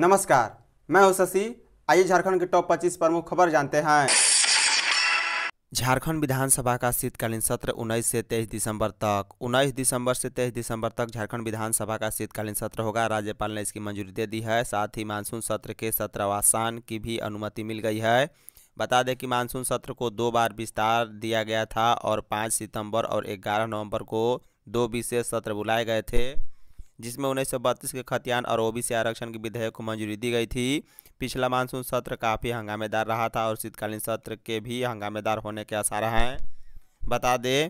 नमस्कार मैं हूं शशि आइए झारखंड के टॉप 25 प्रमुख खबर जानते हैं झारखंड विधानसभा का शीतकालीन सत्र 19 से 23 दिसंबर तक 19 दिसंबर से 23 दिसंबर तक झारखंड विधानसभा का शीतकालीन सत्र होगा राज्यपाल ने इसकी मंजूरी दे दी है साथ ही मानसून सत्र के सत्रावासान की भी अनुमति मिल गई है बता दें कि मानसून सत्र को दो बार विस्तार दिया गया था और पाँच सितम्बर और ग्यारह नवम्बर को दो विशेष सत्र बुलाए गए थे जिसमें उन्नीस के खतियान और ओबीसी आरक्षण के विधेयक को मंजूरी दी गई थी पिछला मानसून सत्र काफ़ी हंगामेदार रहा था और शीतकालीन सत्र के भी हंगामेदार होने के आसार हैं बता दें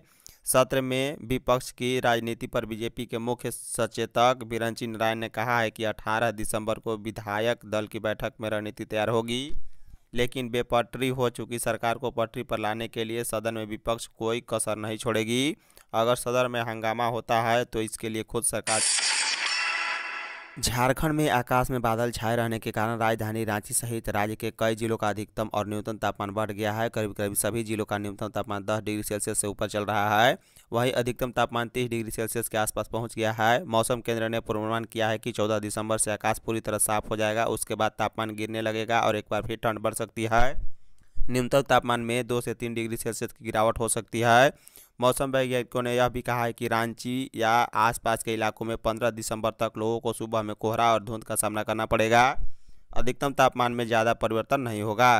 सत्र में विपक्ष की राजनीति पर बीजेपी के मुख्य सचेतक बिरंची नारायण ने कहा है कि 18 दिसंबर को विधायक दल की बैठक में रणनीति तैयार होगी लेकिन बेपटरी हो चुकी सरकार को पटरी पर लाने के लिए सदन में विपक्ष कोई कसर नहीं छोड़ेगी अगर सदन में हंगामा होता है तो इसके लिए खुद सरकार झारखंड में आकाश में बादल छाए रहने के कारण राजधानी रांची सहित राज्य के कई जिलों का अधिकतम और न्यूनतम तापमान बढ़ गया है करीब करीब सभी जिलों का न्यूनतम तापमान 10 डिग्री सेल्सियस से ऊपर चल रहा है वहीं अधिकतम तापमान 30 डिग्री सेल्सियस के आसपास पहुंच गया है मौसम केंद्र ने पूर्वानुमान किया है कि चौदह दिसंबर से आकाश पूरी तरह साफ हो जाएगा उसके बाद तापमान गिरने लगेगा और एक बार फिर ठंड बढ़ सकती है न्यूनतम तापमान में दो से तीन डिग्री सेल्सियस की गिरावट हो सकती है मौसम वैज्ञानिकों ने यह भी कहा है कि रांची या आसपास के इलाकों में पंद्रह दिसंबर तक लोगों को सुबह में कोहरा और धुंध का सामना करना पड़ेगा अधिकतम तापमान में ज़्यादा परिवर्तन नहीं होगा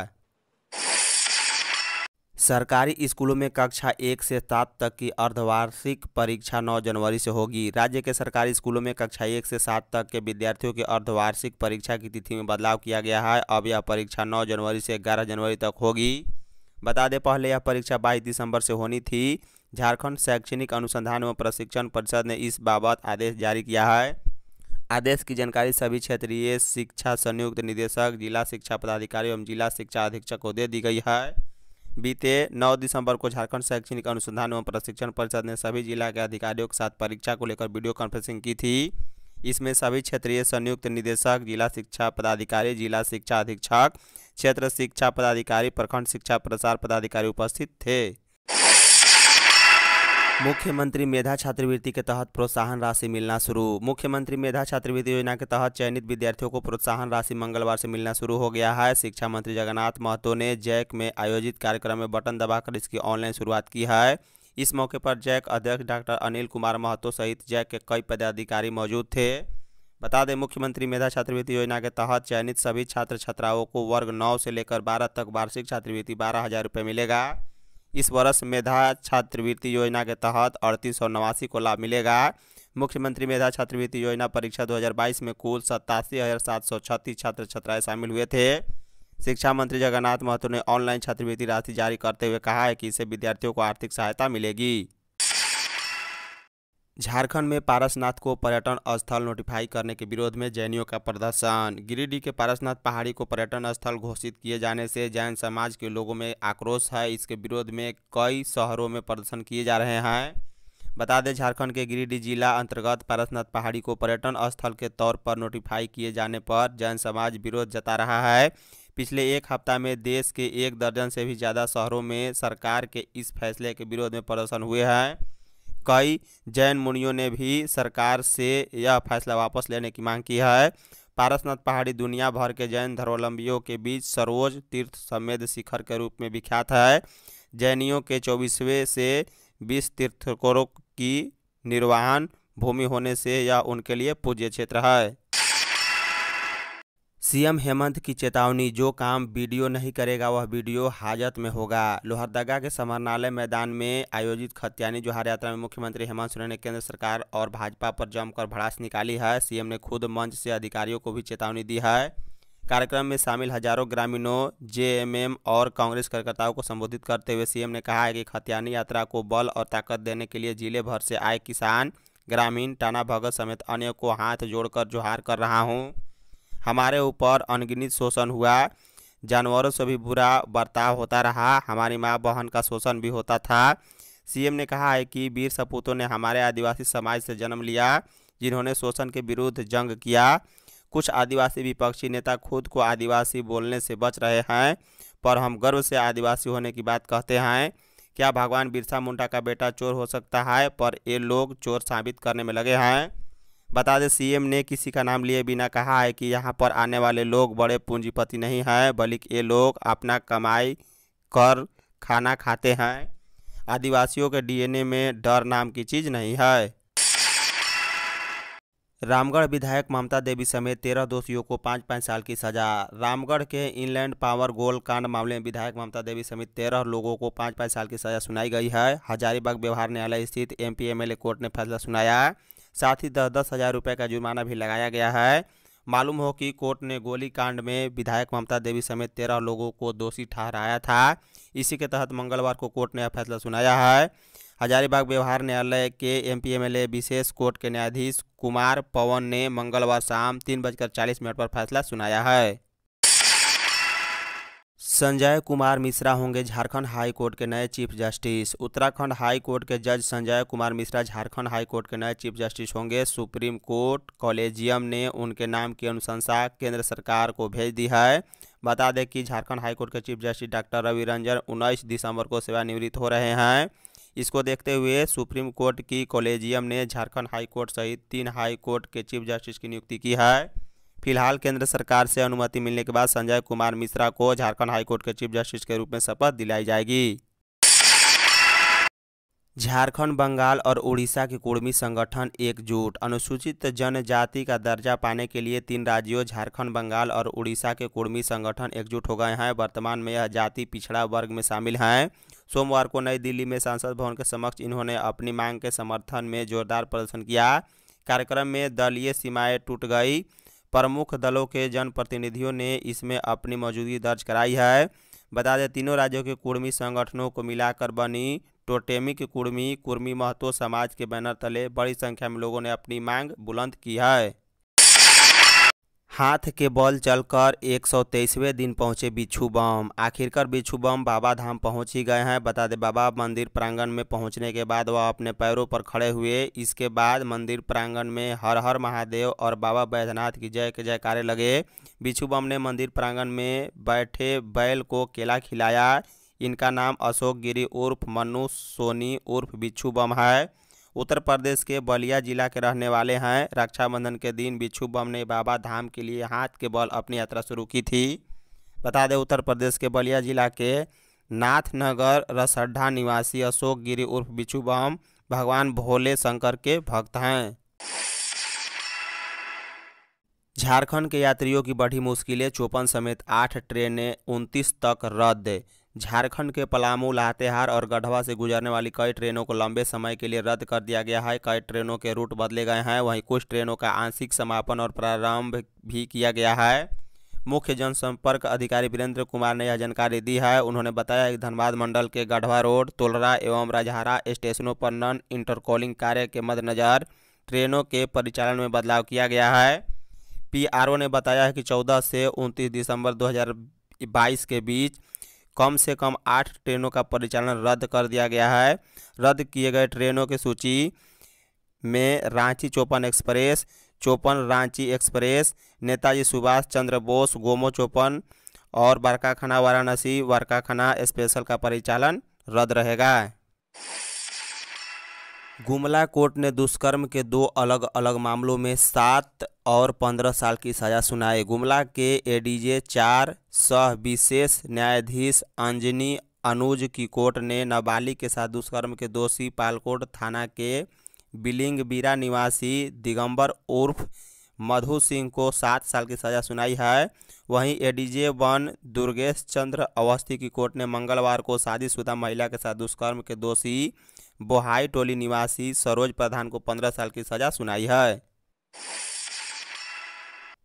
सरकारी स्कूलों में कक्षा एक से सात तक की अर्धवार्षिक परीक्षा 9 जनवरी से होगी राज्य के सरकारी स्कूलों में कक्षा एक से सात तक के विद्यार्थियों की अर्धवार्षिक परीक्षा की तिथि में बदलाव किया गया है अब यह परीक्षा 9 जनवरी से 11 जनवरी तक होगी बता दें पहले यह परीक्षा 22 दिसंबर से होनी थी झारखंड शैक्षणिक अनुसंधान एवं प्रशिक्षण परिषद ने इस बाबत आदेश जारी किया है आदेश की जानकारी सभी क्षेत्रीय शिक्षा संयुक्त निदेशक जिला शिक्षा पदाधिकारी एवं जिला शिक्षा अधीक्षक को दे दी गई है बीते 9 दिसंबर को झारखंड शैक्षणिक अनुसंधान एवं प्रशिक्षण परिषद ने सभी जिला के अधिकारियों के साथ परीक्षा को लेकर वीडियो कॉन्फ्रेंसिंग की थी इसमें सभी क्षेत्रीय संयुक्त निदेशक जिला शिक्षा पदाधिकारी जिला शिक्षा अधीक्षक क्षेत्र शिक्षा पदाधिकारी प्रखंड शिक्षा प्रसार पदाधिकारी उपस्थित थे मुख्यमंत्री मेधा छात्रवृत्ति के तहत प्रोत्साहन राशि मिलना शुरू मुख्यमंत्री मेधा छात्रवृत्ति योजना के तहत चयनित विद्यार्थियों को प्रोत्साहन राशि मंगलवार से मिलना शुरू हो गया है शिक्षा मंत्री जगन्नाथ महतो ने जैक में आयोजित कार्यक्रम में बटन दबाकर इसकी ऑनलाइन शुरुआत की है इस मौके पर जैक अध्यक्ष डॉक्टर अनिल कुमार महतो सहित जैक के कई पदाधिकारी मौजूद थे बता दें मुख्यमंत्री मेधा छात्रवृत्ति योजना के तहत चयनित सभी छात्र छात्राओं को वर्ग नौ से लेकर बारह तक वार्षिक छात्रवृत्ति बारह हज़ार रुपये मिलेगा इस वर्ष मेधा छात्रवृत्ति योजना के तहत अड़तीस सौ नवासी को लाभ मिलेगा मुख्यमंत्री मेधा छात्रवृत्ति योजना परीक्षा 2022 में कुल सत्तासी हज़ार सात सौ छत्तीस छात्र छात्राएं शामिल हुए थे शिक्षा मंत्री जगन्नाथ महतो ने ऑनलाइन छात्रवृत्ति राशि जारी करते हुए कहा है कि इससे विद्यार्थियों को आर्थिक सहायता मिलेगी झारखंड में पारसनाथ को पर्यटन स्थल नोटिफाई करने के विरोध में जैनियों का प्रदर्शन गिरिडीह के पारसनाथ पहाड़ी को पर्यटन स्थल घोषित किए जाने से जैन समाज के लोगों में आक्रोश है इसके विरोध में कई शहरों में प्रदर्शन किए जा रहे हैं बता दें झारखंड के गिरिडीह जिला अंतर्गत पारसनाथ पहाड़ी को पर्यटन स्थल के तौर पर नोटिफाई किए जाने पर जैन समाज विरोध जता रहा है पिछले एक हफ्ता में देश के एक दर्जन से भी ज़्यादा शहरों में सरकार के इस फैसले के विरोध में प्रदर्शन हुए हैं कई जैन मुनियों ने भी सरकार से यह फैसला वापस लेने की मांग की है पारसनाथ पहाड़ी दुनिया भर के जैन धर्मावलंबियों के बीच सरोज तीर्थ समेद शिखर के रूप में विख्यात है जैनियों के चौबीसवें से बीस तीर्थकोरों की निर्वाहन भूमि होने से यह उनके लिए पूज्य क्षेत्र है सीएम हेमंत की चेतावनी जो काम वीडियो नहीं करेगा वह वीडियो हाजत में होगा लोहरदगा के समरणालय मैदान में आयोजित खतियानी जोहार यात्रा में मुख्यमंत्री हेमंत सोरेन ने केंद्र सरकार और भाजपा पर जमकर भड़ास निकाली है सीएम ने खुद मंच से अधिकारियों को भी चेतावनी दी है कार्यक्रम में शामिल हजारों ग्रामीणों जेएमएम और कांग्रेस कार्यकर्ताओं को संबोधित करते हुए सीएम ने कहा है कि खतियानी यात्रा को बल और ताकत देने के लिए जिले भर से आए किसान ग्रामीण टाना भगत समेत अन्य को हाथ जोड़कर जोहार कर रहा हूँ हमारे ऊपर अनगिनित शोषण हुआ जानवरों से भी बुरा बर्ताव होता रहा हमारी माँ बहन का शोषण भी होता था सीएम ने कहा है कि वीर सपूतों ने हमारे आदिवासी समाज से जन्म लिया जिन्होंने शोषण के विरुद्ध जंग किया कुछ आदिवासी विपक्षी नेता खुद को आदिवासी बोलने से बच रहे हैं पर हम गर्व से आदिवासी होने की बात कहते हैं क्या भगवान बिरसा मुंडा का बेटा चोर हो सकता है पर ये लोग चोर साबित करने में लगे हैं बता दें सीएम ने किसी का नाम लिए बिना कहा है कि यहाँ पर आने वाले लोग बड़े पूंजीपति नहीं हैं बल्कि ये लोग अपना कमाई कर खाना खाते हैं आदिवासियों के डीएनए में डर नाम की चीज़ नहीं है रामगढ़ विधायक ममता देवी समेत तेरह दोषियों को पाँच पाँच साल की सजा रामगढ़ के इनलैंड पावर गोल कांड मामले में विधायक ममता देवी समेत तेरह लोगों को पाँच पाँच साल की सजा सुनाई गई है हजारीबाग व्यवहार न्यायालय स्थित एम पी कोर्ट ने फैसला सुनाया साथ ही दस दस हज़ार रुपये का जुर्माना भी लगाया गया है मालूम हो कि कोर्ट ने गोली कांड में विधायक ममता देवी समेत तेरह लोगों को दोषी ठहराया था इसी के तहत मंगलवार को कोर्ट ने यह फैसला सुनाया है हजारीबाग व्यवहार न्यायालय के एम पी विशेष कोर्ट के न्यायाधीश कुमार पवन ने मंगलवार शाम तीन बजकर चालीस मिनट पर फैसला सुनाया है संजय कुमार मिश्रा होंगे झारखंड हाई कोर्ट के नए chief justice Uttarakhand high court के जज संजय कुमार मिश्रा झारखंड हाई कोर्ट के नए चीफ जस्टिस होंगे सुप्रीम कोर्ट कॉलेजियम ने उनके नाम की अनुशंसा केंद्र सरकार को भेज दी है बता दें कि झारखंड हाई कोर्ट के chief justice doctor Ravi Ranjan उन्नीस दिसंबर को सेवानिवृत्त हो रहे हैं इसको देखते हुए सुप्रीम कोर्ट की कॉलेजियम ने झारखंड हाई कोर्ट सहित तीन हाई कोर्ट के चीफ जस्टिस की नियुक्ति की है फिलहाल केंद्र सरकार से अनुमति मिलने के बाद संजय कुमार मिश्रा को झारखंड हाईकोर्ट के चीफ जस्टिस के रूप में शपथ दिलाई जाएगी झारखंड बंगाल और उड़ीसा के कुर्मी संगठन एकजुट अनुसूचित जनजाति का दर्जा पाने के लिए तीन राज्यों झारखंड बंगाल और उड़ीसा के कुर्मी संगठन एकजुट हो गए हैं वर्तमान में यह जाति पिछड़ा वर्ग में शामिल हैं सोमवार को नई दिल्ली में सांसद भवन के समक्ष इन्होंने अपनी मांग के समर्थन में जोरदार प्रदर्शन किया कार्यक्रम में दलीय सीमाएँ टूट गई प्रमुख दलों के जनप्रतिनिधियों ने इसमें अपनी मौजूदगी दर्ज कराई है बता दें तीनों राज्यों के कुर्मी संगठनों को मिलाकर बनी टोटेमिक कुर्मी कुर्मी महतो समाज के बैनर तले बड़ी संख्या में लोगों ने अपनी मांग बुलंद की है हाथ के बल चलकर 123वें दिन पहुंचे बिच्छू बम आखिरकार बिच्छू बम बाबा धाम पहुँच ही गए हैं बता दें बाबा मंदिर प्रांगण में पहुंचने के बाद वह अपने पैरों पर खड़े हुए इसके बाद मंदिर प्रांगण में हर हर महादेव और बाबा बैद्यनाथ की जय के जयकारे लगे बिच्छू बम ने मंदिर प्रांगण में बैठे बैल को केला खिलाया इनका नाम अशोक गिरी उर्फ मनु सोनी उर्फ बिच्छू बम है उत्तर प्रदेश के बलिया जिला के रहने वाले हैं रक्षाबंधन के दिन बिच्छू बम ने बाबा धाम के लिए हाथ के बल अपनी यात्रा शुरू की थी बता दें उत्तर प्रदेश के बलिया जिला के नाथनगर रसड्ढा निवासी अशोक गिरी उर्फ बिच्छू बम भगवान भोले शंकर के भक्त हैं झारखंड के यात्रियों की बढ़ी मुश्किलें चौपन समेत आठ ट्रेनें उनतीस तक रद्द झारखंड के पलामू लातेहार और गढ़वा से गुजरने वाली कई ट्रेनों को लंबे समय के लिए रद्द कर दिया गया है कई ट्रेनों के रूट बदले गए हैं वहीं कुछ ट्रेनों का आंशिक समापन और प्रारंभ भी किया गया है मुख्य जनसंपर्क अधिकारी वीरेंद्र कुमार ने यह जानकारी दी है उन्होंने बताया कि धनबाद मंडल के गढ़वा रोड तोलरा एवं राजहारा स्टेशनों पर नॉन इंटरकॉलिंग कार्य के मद्देनज़र ट्रेनों के परिचालन में बदलाव किया गया है पीआरओ ने बताया है कि 14 से 29 दिसंबर 2022 के बीच कम से कम आठ ट्रेनों का परिचालन रद्द कर दिया गया है रद्द किए गए ट्रेनों की सूची में रांची चौपन एक्सप्रेस चौपन रांची एक्सप्रेस नेताजी सुभाष चंद्र बोस गोमो चौपन और बरकाखाना वाराणसी वारकाखाना स्पेशल का परिचालन रद्द रहेगा गुमला कोर्ट ने दुष्कर्म के दो अलग अलग मामलों में सात और पंद्रह साल की सजा सुनाई गुमला के एडीजे चार सह विशेष न्यायाधीश अंजनी अनुज की कोर्ट ने नाबालिग के साथ दुष्कर्म के दोषी पालकोट थाना के बिलिंगबीरा निवासी दिगंबर उर्फ मधु सिंह को सात साल की सजा सुनाई है वहीं एडीजे वन दुर्गेश चंद्र अवस्थी की कोर्ट ने मंगलवार को शादीशुदा महिला के साथ दुष्कर्म के दोषी बोहाई टोली निवासी सरोज प्रधान को पंद्रह साल की सजा सुनाई है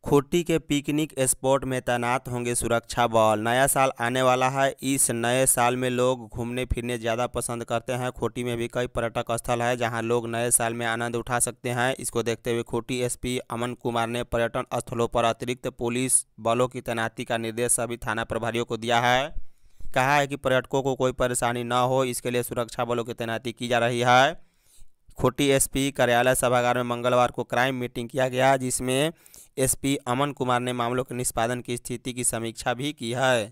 खुट्टी के पिकनिक स्पॉट में तैनात होंगे सुरक्षा बल नया साल आने वाला है इस नए साल में लोग घूमने फिरने ज़्यादा पसंद करते हैं खुट्टी में भी कई पर्यटक स्थल है जहां लोग नए साल में आनंद उठा सकते हैं इसको देखते हुए खुट्टी एसपी अमन कुमार ने पर्यटन स्थलों पर अतिरिक्त पुलिस बलों की तैनाती का निर्देश सभी थाना प्रभारियों को दिया है कहा है कि पर्यटकों को कोई परेशानी न हो इसके लिए सुरक्षा बलों की तैनाती की जा रही है खुटी एसपी कार्यालय सभागार में मंगलवार को क्राइम मीटिंग किया गया जिसमें एसपी अमन कुमार ने मामलों के निष्पादन की स्थिति की समीक्षा भी की है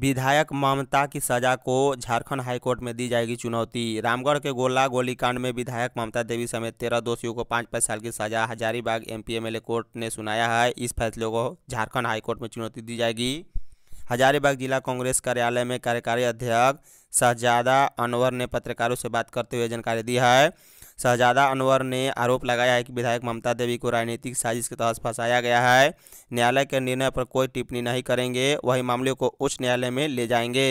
विधायक ममता की सजा को झारखंड हाईकोर्ट में दी जाएगी चुनौती रामगढ़ के गोला गोलीकांड में विधायक ममता देवी समेत तेरह दोषियों को पाँच पाँच साल की सजा हजारीबाग एमपीएमएलए कोर्ट ने सुनाया है इस फैसले को झारखंड हाईकोर्ट में चुनौती दी जाएगी हजारीबाग जिला कांग्रेस कार्यालय में कार्यकारी अध्यक्ष शहजादा अनवर ने पत्रकारों से बात करते हुए जानकारी दी है शहजादा अनवर ने आरोप लगाया है कि विधायक ममता देवी को राजनीतिक साजिश के तहत फंसाया गया है न्यायालय के निर्णय पर कोई टिप्पणी नहीं करेंगे वही मामले को उच्च न्यायालय में ले जाएंगे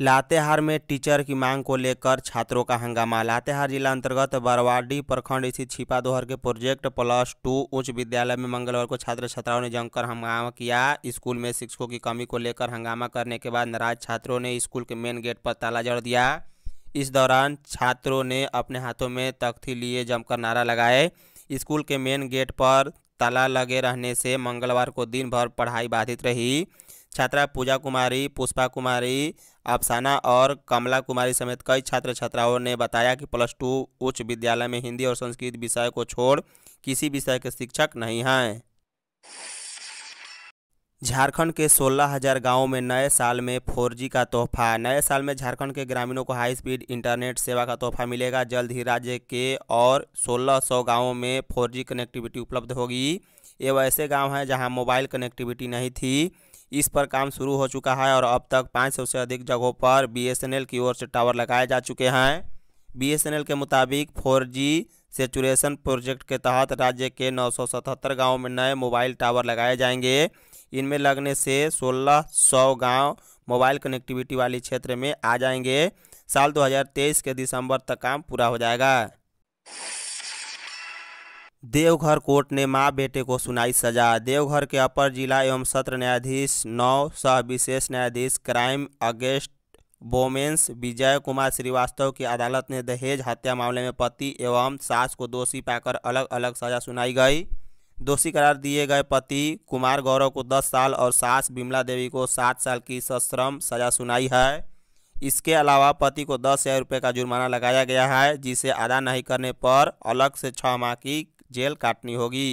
लातेहार में टीचर की मांग को लेकर छात्रों का हंगामा लातेहार जिला अंतर्गत बरवाडी प्रखंड स्थित छिपा दोहर के प्रोजेक्ट प्लस टू उच्च विद्यालय में मंगलवार को छात्र छात्राओं ने जमकर हंगामा किया स्कूल में शिक्षकों की कमी को लेकर हंगामा करने के बाद नाराज छात्रों ने स्कूल के मेन गेट पर ताला जड़ दिया इस दौरान छात्रों ने अपने हाथों में तख्ती लिए जमकर नारा लगाए स्कूल के मेन गेट पर ताला लगे रहने से मंगलवार को दिन भर पढ़ाई बाधित रही छात्रा पूजा कुमारी पुष्पा कुमारी अफसाना और कमला कुमारी समेत कई छात्र छात्राओं ने बताया कि प्लस टू उच्च विद्यालय में हिंदी और संस्कृत विषय को छोड़ किसी विषय के शिक्षक नहीं हैं झारखंड के सोलह हजार गाँवों में नए साल में फोर जी का तोहफा नए साल में झारखंड के ग्रामीणों को हाई स्पीड इंटरनेट सेवा का तोहफा मिलेगा जल्द ही राज्य के और सोलह सौ गाँवों में फोर जी कनेक्टिविटी उपलब्ध होगी ये वैसे गांव हैं जहां मोबाइल कनेक्टिविटी नहीं थी इस पर काम शुरू हो चुका है और अब तक 500 से अधिक जगहों पर बीएसएनएल की ओर से टावर लगाए जा चुके हैं बीएसएनएल के मुताबिक 4G सेचुरेशन प्रोजेक्ट के तहत राज्य के 977 गांवों में नए मोबाइल टावर लगाए जाएंगे इनमें लगने से 1600 गांव मोबाइल कनेक्टिविटी वाले क्षेत्र में आ जाएंगे साल तेईस के दिसंबर तक काम पूरा हो जाएगा देवघर कोर्ट ने मां बेटे को सुनाई सजा देवघर के अपर जिला एवं सत्र न्यायाधीश नौ सह विशेष न्यायाधीश crime against womens Vijay Kumar Srivastava की अदालत ने दहेज हत्या मामले में पति एवं सास को दोषी पाकर अलग अलग सजा सुनाई गई दोषी करार दिए गए पति कुमार गौरव को 10 साल और सास बिमला देवी को 7 साल की सश्रम सजा सुनाई है इसके अलावा पति को दस हज़ार रुपये का जुर्माना लगाया गया है जिसे अदा नहीं करने पर अलग से छः माह की जेल काटनी होगी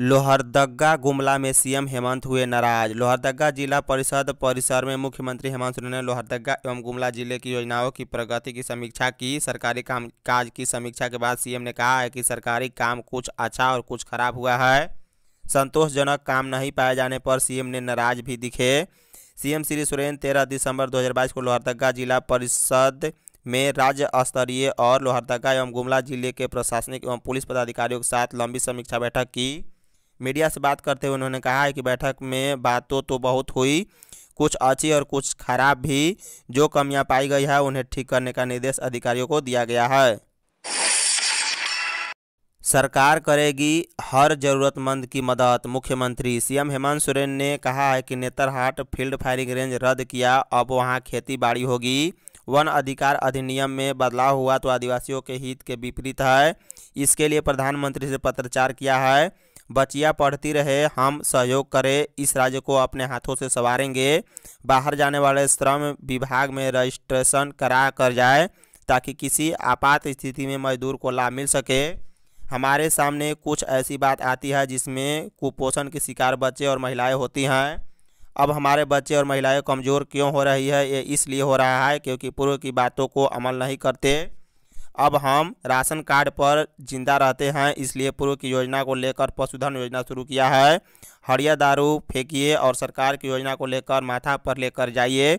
लोहरदगा गुमला में सीएम हेमंत हुए नाराज लोहरदगा जिला परिषद परिसर में मुख्यमंत्री हेमंत सोरेन ने लोहरदगा एवं गुमला जिले की योजनाओं की प्रगति की समीक्षा की सरकारी काम काज की समीक्षा के बाद सीएम ने कहा है कि सरकारी काम कुछ अच्छा और कुछ खराब हुआ है संतोषजनक काम नहीं पाए जाने पर सीएम ने नाराज भी दिखे सीएम श्री सुरेन तेरह दिसंबर दो को लोहरदगा जिला परिषद में राज्य स्तरीय और लोहरदगा एवं गुमला जिले के प्रशासनिक एवं पुलिस पदाधिकारियों के साथ लंबी समीक्षा बैठक की मीडिया से बात करते हुए उन्होंने कहा है कि बैठक में बातों तो बहुत हुई कुछ अच्छी और कुछ खराब भी जो कमियां पाई गई है उन्हें ठीक करने का निर्देश अधिकारियों को दिया गया है सरकार करेगी हर जरूरतमंद की मदद मुख्यमंत्री सीएम हेमंत सोरेन ने कहा है कि नेतरहाट फील्ड फायरिंग रेंज रद्द किया अब वहां खेती बाड़ी होगी वन अधिकार अधिनियम में बदलाव हुआ तो आदिवासियों के हित के विपरीत है इसके लिए प्रधानमंत्री से पत्रचार किया है बचिया पढ़ती रहे हम सहयोग करें इस राज्य को अपने हाथों से संवारेंगे बाहर जाने वाले श्रम विभाग में रजिस्ट्रेशन करा कर जाए ताकि किसी आपात स्थिति में मजदूर को लाभ मिल सके हमारे सामने कुछ ऐसी बात आती है जिसमें कुपोषण के शिकार बच्चे और महिलाएं होती हैं अब हमारे बच्चे और महिलाएं कमज़ोर क्यों हो रही है ये इसलिए हो रहा है क्योंकि पूर्व की बातों को अमल नहीं करते अब हम राशन कार्ड पर जिंदा रहते हैं इसलिए पूर्व की योजना को लेकर पशुधन योजना शुरू किया है हरिया दारू फेंकिए और सरकार की योजना को लेकर माथा पर लेकर जाइए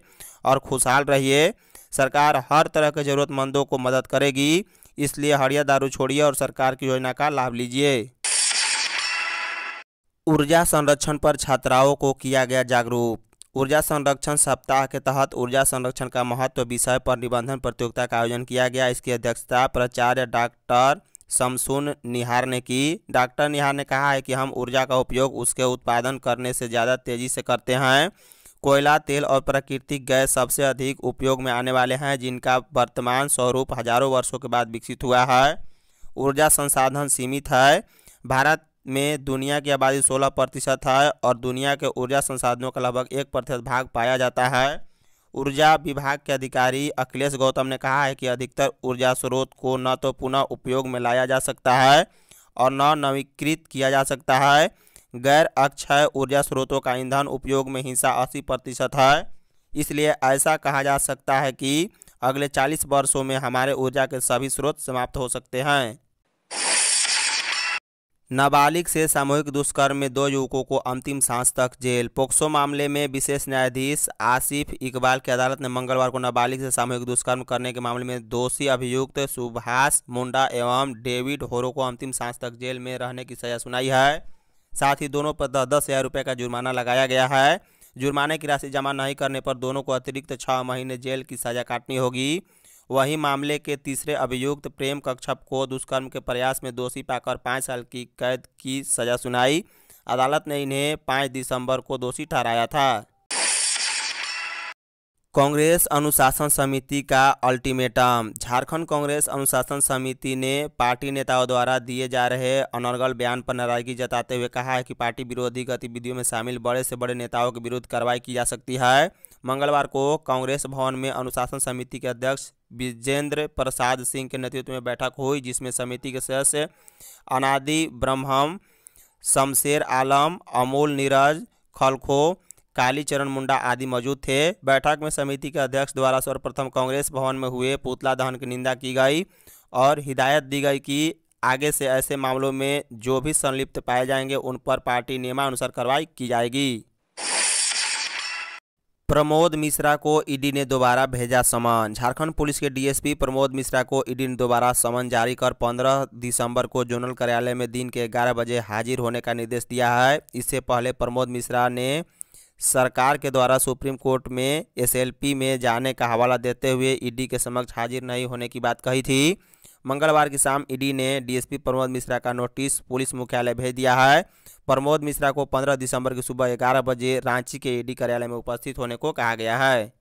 और खुशहाल रहिए सरकार हर तरह के ज़रूरतमंदों को मदद करेगी इसलिए हरिया दारू छोड़िए और सरकार की योजना का लाभ लीजिए ऊर्जा संरक्षण पर छात्राओं को किया गया जागरूक ऊर्जा संरक्षण सप्ताह के तहत ऊर्जा संरक्षण का महत्व विषय पर निबंधन प्रतियोगिता का आयोजन किया गया इसकी अध्यक्षता प्राचार्य डॉक्टर शमसून निहार ने की डॉक्टर निहार ने कहा है कि हम ऊर्जा का उपयोग उसके उत्पादन करने से ज़्यादा तेज़ी से करते हैं कोयला तेल और प्राकृतिक गैस सबसे अधिक उपयोग में आने वाले हैं जिनका वर्तमान स्वरूप हजारों वर्षों के बाद विकसित हुआ है ऊर्जा संसाधन सीमित है भारत में दुनिया की आबादी 16 प्रतिशत है और दुनिया के ऊर्जा संसाधनों का लगभग एक प्रतिशत भाग पाया जाता है ऊर्जा विभाग के अधिकारी अखिलेश गौतम ने कहा है कि अधिकतर ऊर्जा स्रोत को न तो पुनः उपयोग में लाया जा सकता है और न नवीकृत किया जा सकता है गैर अक्षय ऊर्जा स्रोतों का ईंधन उपयोग में हिस्सा अस्सी प्रतिशत है इसलिए ऐसा कहा जा सकता है कि अगले चालीस वर्षों में हमारे ऊर्जा के सभी स्रोत समाप्त हो सकते हैं नाबालिग से सामूहिक दुष्कर्म में दो युवकों को अंतिम सांस तक जेल पोक्सो मामले में विशेष न्यायाधीश आसिफ इकबाल की अदालत ने मंगलवार को नाबालिग से सामूहिक दुष्कर्म करने के मामले में दोषी अभियुक्त सुभाष मुंडा एवं डेविड होरो को अंतिम सांस तक जेल में रहने की सजा सुनाई है साथ ही दोनों पर दस दस हज़ार रुपये का जुर्माना लगाया गया है जुर्माने की राशि जमा नहीं करने पर दोनों को अतिरिक्त छः महीने जेल की सजा काटनी होगी वही मामले के तीसरे अभियुक्त प्रेम कक्षप को दुष्कर्म के प्रयास में दोषी पाकर पाँच साल की कैद की सजा सुनाई अदालत ने इन्हें पाँच दिसंबर को दोषी ठहराया था कांग्रेस अनुशासन समिति का अल्टीमेटम झारखंड कांग्रेस अनुशासन समिति ने पार्टी नेताओं द्वारा दिए जा रहे अनर्गल बयान पर नाराजगी जताते हुए कहा है कि पार्टी विरोधी गतिविधियों में शामिल बड़े से बड़े नेताओं के विरुद्ध कार्रवाई की जा सकती है मंगलवार को कांग्रेस भवन में अनुशासन समिति के अध्यक्ष विजेंद्र प्रसाद सिंह के नेतृत्व में बैठक हुई जिसमें समिति के सदस्य अनादि ब्रह्म शमशेर आलम अमूल नीरज खलखो कालीचरण मुंडा आदि मौजूद थे बैठक में समिति के अध्यक्ष द्वारा सर्वप्रथम कांग्रेस भवन में हुए पुतला दहन की निंदा की गई और हिदायत दी गई कि आगे से ऐसे मामलों में जो भी संलिप्त पाए जाएंगे उन पर पार्टी नियमानुसार कार्रवाई की जाएगी प्रमोद मिश्रा को ईडी ने दोबारा भेजा समन झारखंड पुलिस के डीएसपी प्रमोद मिश्रा को ईडी ने दोबारा समन जारी कर 15 दिसंबर को जोनल कार्यालय में दिन के 11 बजे हाजिर होने का निर्देश दिया है इससे पहले प्रमोद मिश्रा ने सरकार के द्वारा सुप्रीम कोर्ट में एसएलपी में जाने का हवाला देते हुए ईडी के समक्ष हाजिर नहीं होने की बात कही थी मंगलवार की शाम ईडी ने डीएसपी प्रमोद मिश्रा का नोटिस पुलिस मुख्यालय भेज दिया है प्रमोद मिश्रा को 15 दिसंबर की सुबह ग्यारह बजे रांची के ईडी कार्यालय में उपस्थित होने को कहा गया है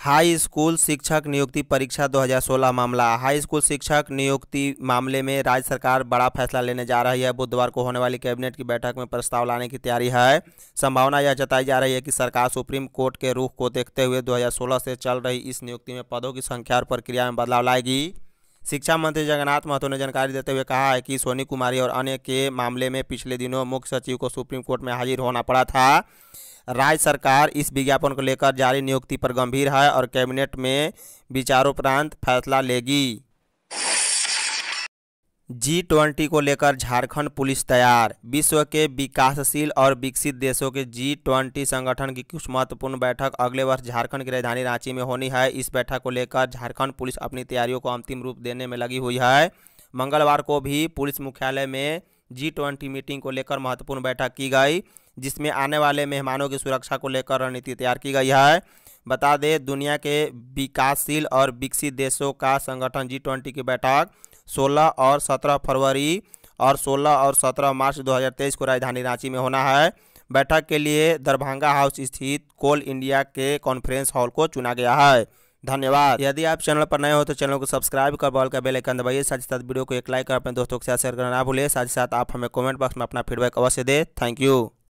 हाई स्कूल शिक्षक नियुक्ति परीक्षा 2016 मामला हाई स्कूल शिक्षक नियुक्ति मामले में राज्य सरकार बड़ा फैसला लेने जा रही है बुधवार को होने वाली कैबिनेट की बैठक में प्रस्ताव लाने की तैयारी है संभावना यह जताई जा रही है कि सरकार सुप्रीम कोर्ट के रुख को देखते हुए 2016 से चल रही इस नियुक्ति में पदों की संख्या और प्रक्रिया में बदलाव लाएगी शिक्षा मंत्री जगन्नाथ महतो ने जानकारी देते हुए कहा है कि सोनी कुमारी और अन्य के मामले में पिछले दिनों मुख्य सचिव को सुप्रीम कोर्ट में हाजिर होना पड़ा था राज्य सरकार इस विज्ञापन को लेकर जारी नियुक्ति पर गंभीर है और कैबिनेट में विचारोपरांत फैसला लेगी जी ट्वेंटी को लेकर झारखंड पुलिस तैयार विश्व के विकासशील और विकसित देशों के जी ट्वेंटी संगठन की कुछ महत्वपूर्ण बैठक अगले वर्ष झारखंड की राजधानी रांची में होनी है इस बैठक को लेकर झारखंड पुलिस अपनी तैयारियों को अंतिम रूप देने में लगी हुई है मंगलवार को भी पुलिस मुख्यालय में जी ट्वेंटी मीटिंग को लेकर महत्वपूर्ण बैठक की गई जिसमें आने वाले मेहमानों की सुरक्षा को लेकर रणनीति तैयार की गई है बता दें दुनिया के विकासशील और विकसित देशों का संगठन जी ट्वेंटी की बैठक 16 और 17 फरवरी और 16 और 17 मार्च 2023 को राजधानी रांची में होना है बैठक के लिए दरभंगा हाउस स्थित कोल इंडिया के कॉन्फ्रेंस हॉल को चुना गया है धन्यवाद यदि आप चैनल पर नए हो तो चैनल को सब्सक्राइब कर बॉल का बेल आइकन दबाइए साथ ही साथ वीडियो को एक लाइक कर अपने दोस्तों के साथ शेयर करना ना भूलिए साथ ही साथ आप हमें कमेंट बॉक्स में अपना फीडबैक अवश्य दें थैंक यू